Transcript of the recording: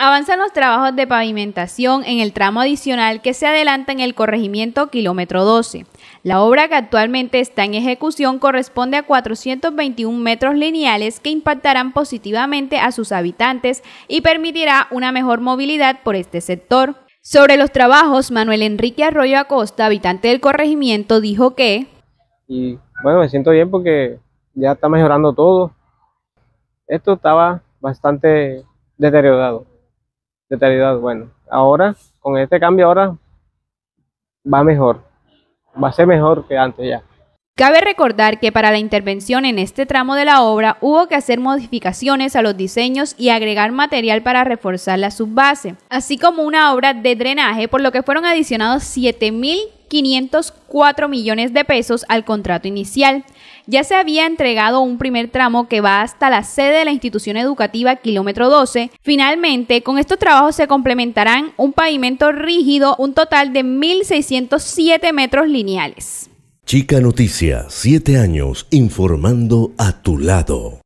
Avanzan los trabajos de pavimentación en el tramo adicional que se adelanta en el corregimiento kilómetro 12. La obra que actualmente está en ejecución corresponde a 421 metros lineales que impactarán positivamente a sus habitantes y permitirá una mejor movilidad por este sector. Sobre los trabajos, Manuel Enrique Arroyo Acosta, habitante del corregimiento, dijo que... Y bueno, me siento bien porque ya está mejorando todo. Esto estaba bastante deteriorado calidad Bueno, ahora, con este cambio ahora, va mejor. Va a ser mejor que antes ya. Cabe recordar que para la intervención en este tramo de la obra hubo que hacer modificaciones a los diseños y agregar material para reforzar la subbase, así como una obra de drenaje, por lo que fueron adicionados 7000 504 millones de pesos al contrato inicial. Ya se había entregado un primer tramo que va hasta la sede de la institución educativa kilómetro 12. Finalmente, con estos trabajos se complementarán un pavimento rígido, un total de 1.607 metros lineales. Chica Noticia, 7 años informando a tu lado.